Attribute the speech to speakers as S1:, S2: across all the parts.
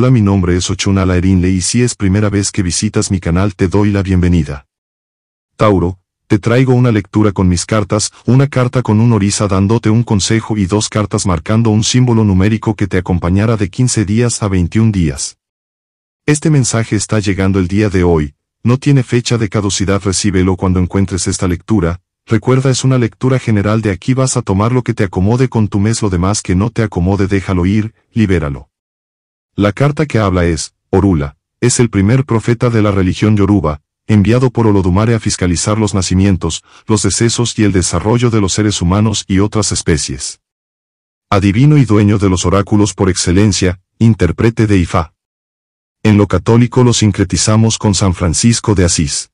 S1: Hola mi nombre es Ochuna Laerinle y si es primera vez que visitas mi canal te doy la bienvenida. Tauro, te traigo una lectura con mis cartas, una carta con un orisa dándote un consejo y dos cartas marcando un símbolo numérico que te acompañará de 15 días a 21 días. Este mensaje está llegando el día de hoy, no tiene fecha de caducidad recíbelo cuando encuentres esta lectura, recuerda es una lectura general de aquí vas a tomar lo que te acomode con tu mes lo demás que no te acomode déjalo ir, libéralo. La carta que habla es, Orula, es el primer profeta de la religión yoruba, enviado por Olodumare a fiscalizar los nacimientos, los decesos y el desarrollo de los seres humanos y otras especies. Adivino y dueño de los oráculos por excelencia, intérprete de Ifá. En lo católico lo sincretizamos con San Francisco de Asís.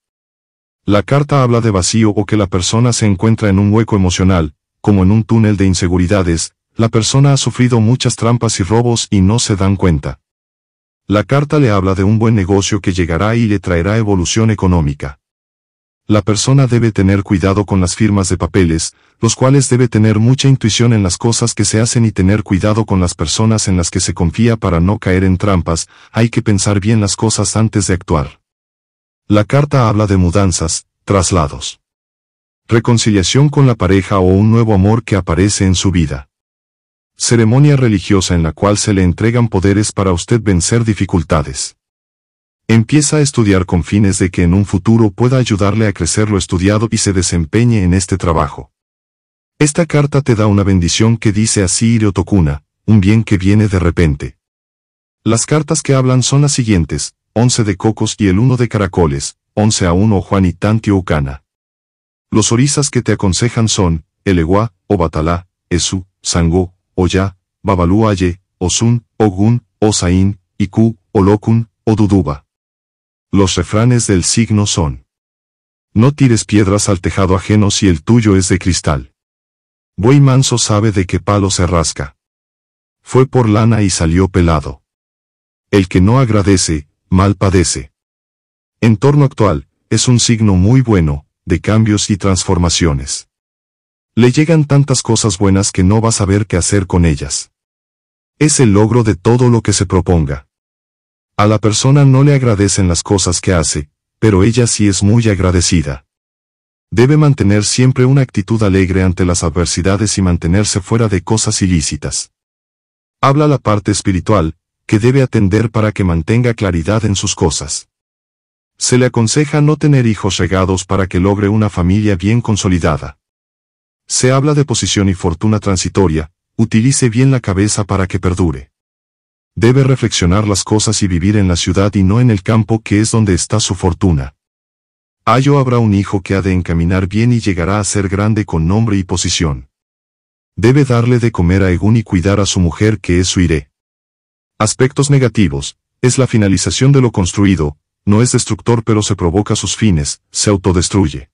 S1: La carta habla de vacío o que la persona se encuentra en un hueco emocional, como en un túnel de inseguridades, la persona ha sufrido muchas trampas y robos y no se dan cuenta. La carta le habla de un buen negocio que llegará y le traerá evolución económica. La persona debe tener cuidado con las firmas de papeles, los cuales debe tener mucha intuición en las cosas que se hacen y tener cuidado con las personas en las que se confía para no caer en trampas, hay que pensar bien las cosas antes de actuar. La carta habla de mudanzas, traslados. Reconciliación con la pareja o un nuevo amor que aparece en su vida ceremonia religiosa en la cual se le entregan poderes para usted vencer dificultades. Empieza a estudiar con fines de que en un futuro pueda ayudarle a crecer lo estudiado y se desempeñe en este trabajo. Esta carta te da una bendición que dice así Iriotokuna, un bien que viene de repente. Las cartas que hablan son las siguientes, 11 de cocos y el uno de caracoles, 11 a 1 y Ucana. Los orisas que te aconsejan son, Eleguá, Batalá, Esu, Sangó, Oya, Babaluaye, Osun, Ogun, Osain, Iku, Olokun, Oduduba. Los refranes del signo son. No tires piedras al tejado ajeno si el tuyo es de cristal. Buey manso sabe de qué palo se rasca. Fue por lana y salió pelado. El que no agradece, mal padece. En torno actual, es un signo muy bueno, de cambios y transformaciones. Le llegan tantas cosas buenas que no va a saber qué hacer con ellas. Es el logro de todo lo que se proponga. A la persona no le agradecen las cosas que hace, pero ella sí es muy agradecida. Debe mantener siempre una actitud alegre ante las adversidades y mantenerse fuera de cosas ilícitas. Habla la parte espiritual, que debe atender para que mantenga claridad en sus cosas. Se le aconseja no tener hijos regados para que logre una familia bien consolidada. Se habla de posición y fortuna transitoria, utilice bien la cabeza para que perdure. Debe reflexionar las cosas y vivir en la ciudad y no en el campo que es donde está su fortuna. Ayo ah, habrá un hijo que ha de encaminar bien y llegará a ser grande con nombre y posición. Debe darle de comer a Egun y cuidar a su mujer que es su iré. Aspectos negativos, es la finalización de lo construido, no es destructor pero se provoca sus fines, se autodestruye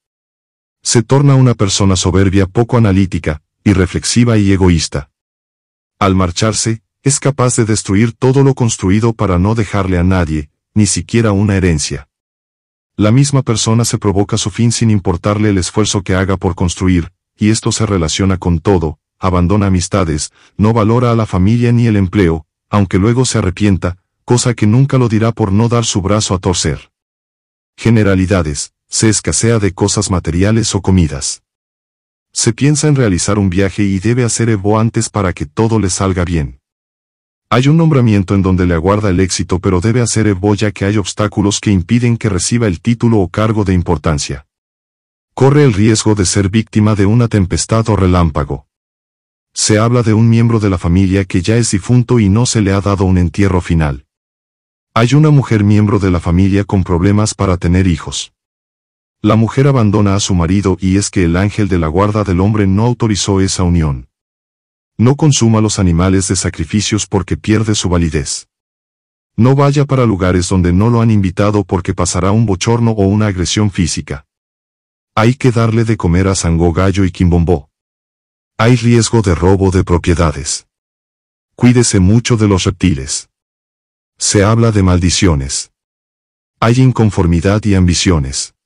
S1: se torna una persona soberbia poco analítica, irreflexiva y egoísta. Al marcharse, es capaz de destruir todo lo construido para no dejarle a nadie, ni siquiera una herencia. La misma persona se provoca su fin sin importarle el esfuerzo que haga por construir, y esto se relaciona con todo, abandona amistades, no valora a la familia ni el empleo, aunque luego se arrepienta, cosa que nunca lo dirá por no dar su brazo a torcer. Generalidades, se escasea de cosas materiales o comidas. Se piensa en realizar un viaje y debe hacer Evo antes para que todo le salga bien. Hay un nombramiento en donde le aguarda el éxito pero debe hacer Evo ya que hay obstáculos que impiden que reciba el título o cargo de importancia. Corre el riesgo de ser víctima de una tempestad o relámpago. Se habla de un miembro de la familia que ya es difunto y no se le ha dado un entierro final. Hay una mujer miembro de la familia con problemas para tener hijos. La mujer abandona a su marido y es que el ángel de la guarda del hombre no autorizó esa unión. No consuma los animales de sacrificios porque pierde su validez. No vaya para lugares donde no lo han invitado porque pasará un bochorno o una agresión física. Hay que darle de comer a sango Gallo y Quimbombó. Hay riesgo de robo de propiedades. Cuídese mucho de los reptiles. Se habla de maldiciones. Hay inconformidad y ambiciones.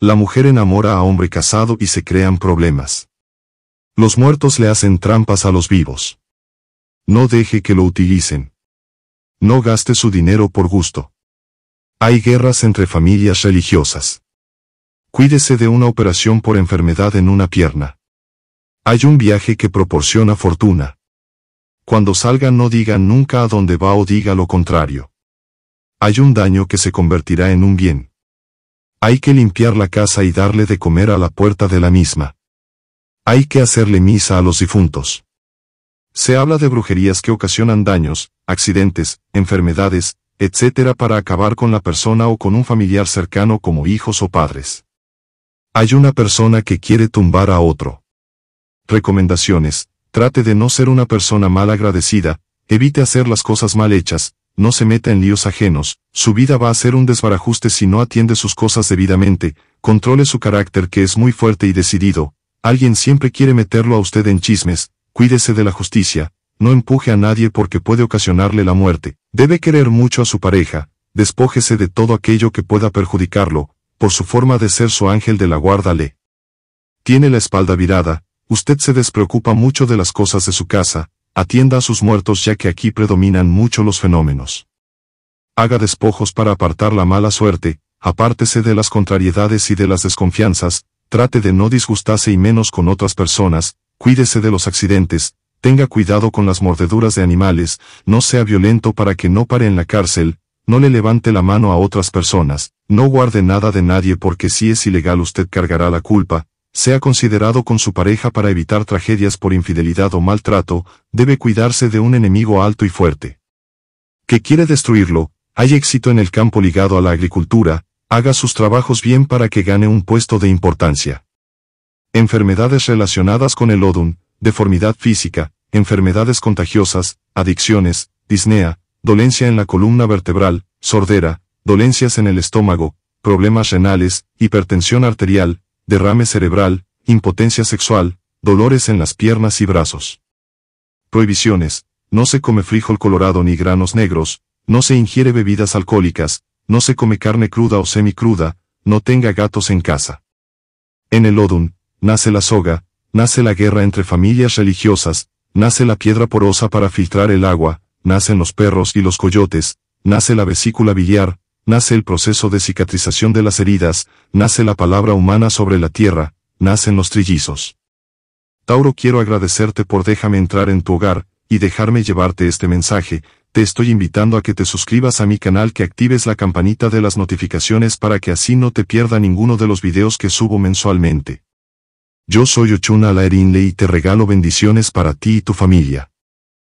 S1: La mujer enamora a hombre casado y se crean problemas. Los muertos le hacen trampas a los vivos. No deje que lo utilicen. No gaste su dinero por gusto. Hay guerras entre familias religiosas. Cuídese de una operación por enfermedad en una pierna. Hay un viaje que proporciona fortuna. Cuando salgan no digan nunca a dónde va o diga lo contrario. Hay un daño que se convertirá en un bien. Hay que limpiar la casa y darle de comer a la puerta de la misma. Hay que hacerle misa a los difuntos. Se habla de brujerías que ocasionan daños, accidentes, enfermedades, etc. para acabar con la persona o con un familiar cercano como hijos o padres. Hay una persona que quiere tumbar a otro. Recomendaciones. Trate de no ser una persona mal agradecida, evite hacer las cosas mal hechas, no se meta en líos ajenos, su vida va a ser un desbarajuste si no atiende sus cosas debidamente, controle su carácter que es muy fuerte y decidido, alguien siempre quiere meterlo a usted en chismes, cuídese de la justicia, no empuje a nadie porque puede ocasionarle la muerte, debe querer mucho a su pareja, despójese de todo aquello que pueda perjudicarlo, por su forma de ser su ángel de la guarda le. Tiene la espalda virada, usted se despreocupa mucho de las cosas de su casa, Atienda a sus muertos ya que aquí predominan mucho los fenómenos. Haga despojos para apartar la mala suerte, apártese de las contrariedades y de las desconfianzas, trate de no disgustarse y menos con otras personas, cuídese de los accidentes, tenga cuidado con las mordeduras de animales, no sea violento para que no pare en la cárcel, no le levante la mano a otras personas, no guarde nada de nadie porque si es ilegal usted cargará la culpa, sea considerado con su pareja para evitar tragedias por infidelidad o maltrato, debe cuidarse de un enemigo alto y fuerte. Que quiere destruirlo, hay éxito en el campo ligado a la agricultura, haga sus trabajos bien para que gane un puesto de importancia. Enfermedades relacionadas con el odum, deformidad física, enfermedades contagiosas, adicciones, disnea, dolencia en la columna vertebral, sordera, dolencias en el estómago, problemas renales, hipertensión arterial, derrame cerebral, impotencia sexual, dolores en las piernas y brazos. Prohibiciones. No se come frijol colorado ni granos negros, no se ingiere bebidas alcohólicas, no se come carne cruda o semicruda, no tenga gatos en casa. En el Odun, nace la soga, nace la guerra entre familias religiosas, nace la piedra porosa para filtrar el agua, nacen los perros y los coyotes, nace la vesícula biliar, nace el proceso de cicatrización de las heridas, nace la palabra humana sobre la tierra, nacen los trillizos. Tauro quiero agradecerte por déjame entrar en tu hogar, y dejarme llevarte este mensaje, te estoy invitando a que te suscribas a mi canal que actives la campanita de las notificaciones para que así no te pierda ninguno de los videos que subo mensualmente. Yo soy Ochuna Laerinle y te regalo bendiciones para ti y tu familia.